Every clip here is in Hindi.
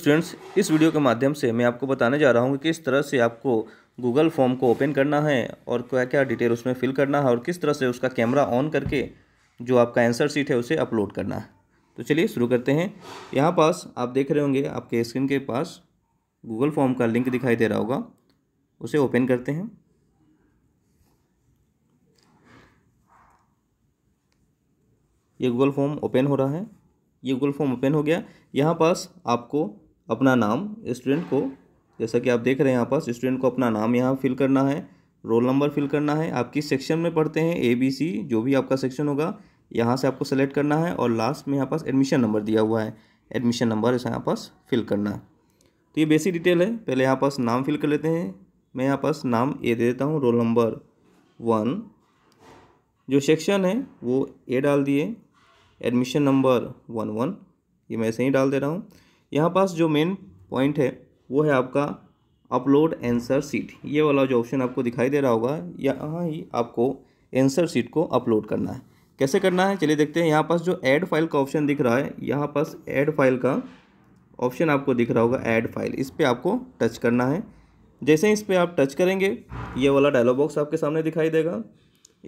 स्टूडेंट्स इस वीडियो के माध्यम से मैं आपको बताने जा रहा हूँ कि किस तरह से आपको गूगल फॉर्म को ओपन करना है और क्या क्या डिटेल उसमें फिल करना है और किस तरह से उसका कैमरा ऑन करके जो आपका आंसर सीट है उसे अपलोड करना है तो चलिए शुरू करते हैं यहाँ पास आप देख रहे होंगे आपके स्क्रीन के पास गूगल फॉर्म का लिंक दिखाई दे रहा होगा उसे ओपन करते हैं ये गूगल फॉर्म ओपन हो रहा है ये गूगल फॉर्म ओपन हो गया यहाँ पास आपको अपना नाम स्टूडेंट को जैसा कि आप देख रहे हैं यहाँ पास स्टूडेंट को अपना नाम यहाँ फिल करना है रोल नंबर फिल करना है आप किस सेक्शन में पढ़ते हैं ए बी सी जो भी आपका सेक्शन होगा यहाँ से आपको सेलेक्ट करना है और लास्ट में यहाँ पास एडमिशन नंबर दिया हुआ है एडमिशन नंबर ऐसा यहाँ पास फिल करना है तो ये बेसिक डिटेल है पहले यहाँ पास नाम फिल कर लेते हैं मैं यहाँ पास नाम ए दे देता हूँ रोल नंबर वन जो सेक्शन है वो ए डाल दिए एडमिशन नंबर वन वन ये मैं ऐसे ही डाल दे रहा हूँ यहाँ पास जो मेन पॉइंट है वो है आपका अपलोड एंसर सीट ये वाला जो ऑप्शन आपको दिखाई दे रहा होगा यहाँ ही आपको एंसर सीट को अपलोड करना है कैसे करना है चलिए देखते हैं यहाँ पास जो ऐड फाइल का ऑप्शन दिख रहा है यहाँ पास ऐड फाइल का ऑप्शन आपको दिख रहा होगा ऐड फाइल इस पर आपको टच करना है जैसे ही इस पर आप टच करेंगे ये वाला डायलॉग बॉक्स आपके सामने दिखाई देगा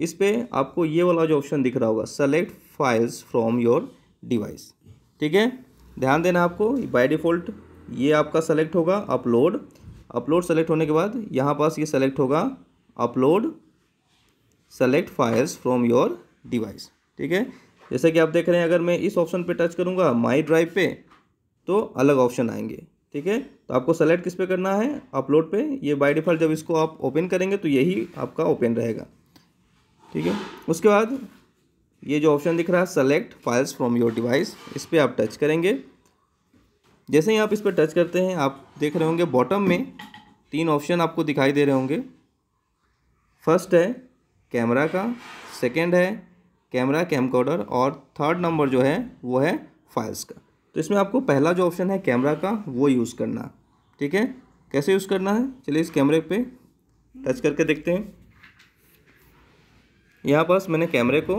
इस पर आपको ये वाला जो ऑप्शन दिख रहा होगा select files from your device ठीक है ध्यान देना आपको बाय डिफ़ॉल्ट ये आपका सेलेक्ट होगा अपलोड अपलोड सेलेक्ट होने के बाद यहाँ पास ये सेलेक्ट होगा upload select files from your device ठीक है जैसे कि आप देख रहे हैं अगर मैं इस ऑप्शन पे टच करूँगा माई ड्राइव पे तो अलग ऑप्शन आएंगे ठीक है तो आपको सेलेक्ट किस पे करना है अपलोड पे ये बाय डिफ़ॉल्ट जब इसको आप ओपन करेंगे तो यही आपका ओपन रहेगा ठीक है उसके बाद ये जो ऑप्शन दिख रहा है select files from your device इस पर आप टच करेंगे जैसे ही आप इस पर टच करते हैं आप देख रहे होंगे बॉटम में तीन ऑप्शन आपको दिखाई दे रहे होंगे फर्स्ट है कैमरा का सेकंड है कैमरा कैमकोडर और थर्ड नंबर जो है वो है फाइल्स का तो इसमें आपको पहला जो ऑप्शन है कैमरा का वो यूज़ करना ठीक है कैसे यूज़ करना है चलिए इस कैमरे पे टच करके देखते हैं यहाँ पास मैंने कैमरे को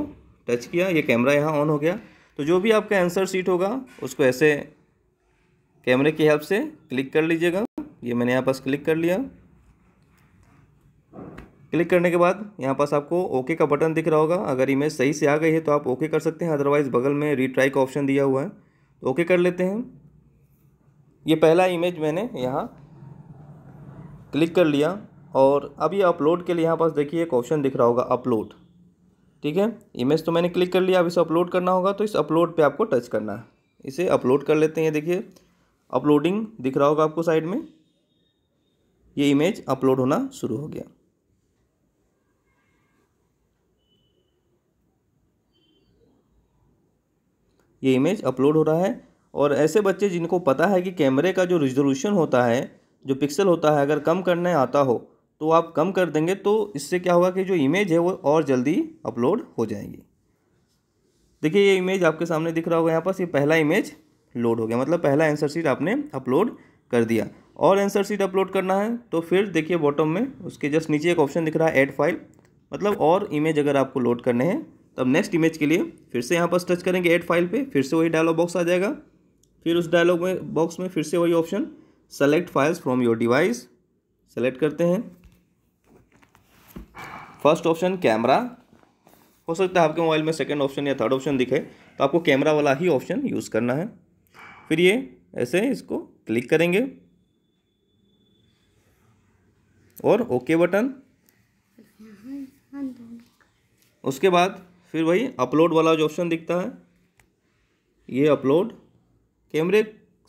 टच किया ये कैमरा यहाँ ऑन हो गया तो जो भी आपका आंसर सीट होगा उसको ऐसे कैमरे की हेल्प से क्लिक कर लीजिएगा ये मैंने यहाँ पास क्लिक कर लिया क्लिक करने के बाद यहाँ पास आपको ओके का बटन दिख रहा होगा अगर इमेज सही से आ गई है तो आप ओके कर सकते हैं अदरवाइज़ बगल में रीट्राई का ऑप्शन दिया हुआ है तो ओके कर लेते हैं ये पहला इमेज मैंने यहाँ क्लिक कर लिया और अब अपलोड के लिए यहाँ पास देखिए एक ऑप्शन दिख रहा होगा अपलोड ठीक है इमेज तो मैंने क्लिक कर लिया अब इसे अपलोड करना होगा तो इस अपलोड पे आपको टच करना है इसे अपलोड कर लेते हैं देखिए अपलोडिंग दिख रहा होगा आपको साइड में ये इमेज अपलोड होना शुरू हो गया ये इमेज अपलोड हो रहा है और ऐसे बच्चे जिनको पता है कि कैमरे का जो रिजोल्यूशन होता है जो पिक्सल होता है अगर कम करने आता हो तो आप कम कर देंगे तो इससे क्या होगा कि जो इमेज है वो और जल्दी अपलोड हो जाएंगी देखिए ये इमेज आपके सामने दिख रहा होगा यहाँ पर ये पहला इमेज लोड हो गया मतलब पहला आंसर शीट आपने अपलोड कर दिया और आंसर शीट अपलोड करना है तो फिर देखिए बॉटम में उसके जस्ट नीचे एक ऑप्शन दिख रहा है ऐड फाइल मतलब और इमेज अगर आपको लोड करने हैं तब नेक्स्ट इमेज के लिए फिर से यहाँ पर टच करेंगे ऐड फाइल पे फिर से वही डायलॉग बॉक्स आ जाएगा फिर उस डायलॉग में बॉक्स में फिर से वही option select files from your device select करते हैं फर्स्ट ऑप्शन कैमरा हो सकता है आपके मोबाइल में सेकेंड ऑप्शन या थर्ड ऑप्शन दिखे तो आपको कैमरा वाला ही ऑप्शन यूज़ करना है फिर ये ऐसे इसको क्लिक करेंगे और ओके बटन उसके बाद फिर वही अपलोड वाला जो ऑप्शन दिखता है ये अपलोड कैमरे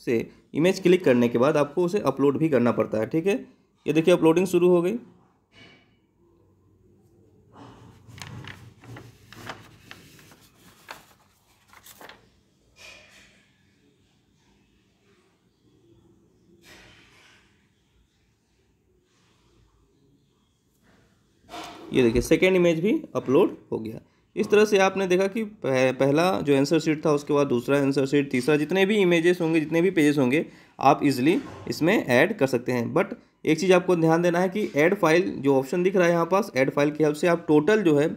से इमेज क्लिक करने के बाद आपको उसे अपलोड भी करना पड़ता है ठीक है ये देखिए अपलोडिंग शुरू हो गई ये देखिए सेकेंड इमेज भी अपलोड हो गया इस तरह से आपने देखा कि पह, पहला जो आंसर शीट था उसके बाद दूसरा आंसर शीट तीसरा जितने भी इमेजेस होंगे जितने भी पेजेस होंगे आप इजिली इसमें ऐड कर सकते हैं बट एक चीज़ आपको ध्यान देना है कि ऐड फाइल जो ऑप्शन दिख रहा है यहाँ पास ऐड फाइल की हेल्प से आप टोटल जो है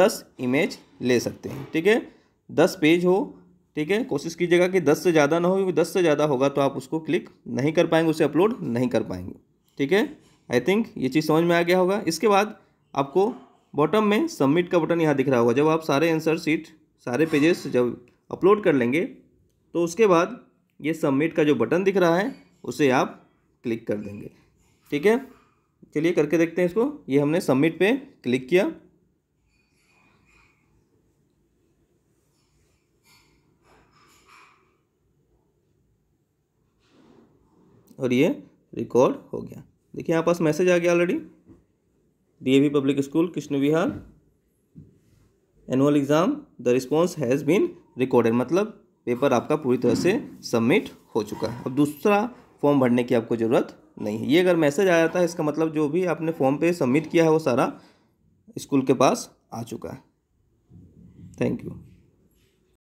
दस इमेज ले सकते हैं ठीक है दस पेज हो ठीक है कोशिश कीजिएगा कि दस से ज़्यादा ना हो क्योंकि दस से ज़्यादा होगा तो आप उसको क्लिक नहीं कर पाएंगे उसे अपलोड नहीं कर पाएंगे ठीक है आई थिंक ये चीज़ समझ में आ गया होगा इसके बाद आपको बॉटम में सबमिट का बटन यहाँ दिख रहा होगा जब आप सारे आंसर शीट सारे पेजेस जब अपलोड कर लेंगे तो उसके बाद ये सबमिट का जो बटन दिख रहा है उसे आप क्लिक कर देंगे ठीक है चलिए करके देखते हैं इसको ये हमने सबमिट पे क्लिक किया और ये रिकॉर्ड हो गया देखिए यहाँ पास मैसेज आ गया already DAV public school Krishna Vihar annual exam the response has been recorded मतलब पेपर आपका पूरी तरह से सबमिट हो चुका है अब दूसरा फॉर्म भरने की आपको ज़रूरत नहीं है ये अगर मैसेज आ जाता है इसका मतलब जो भी आपने फॉर्म पे सबमिट किया है वो सारा स्कूल के पास आ चुका है थैंक यू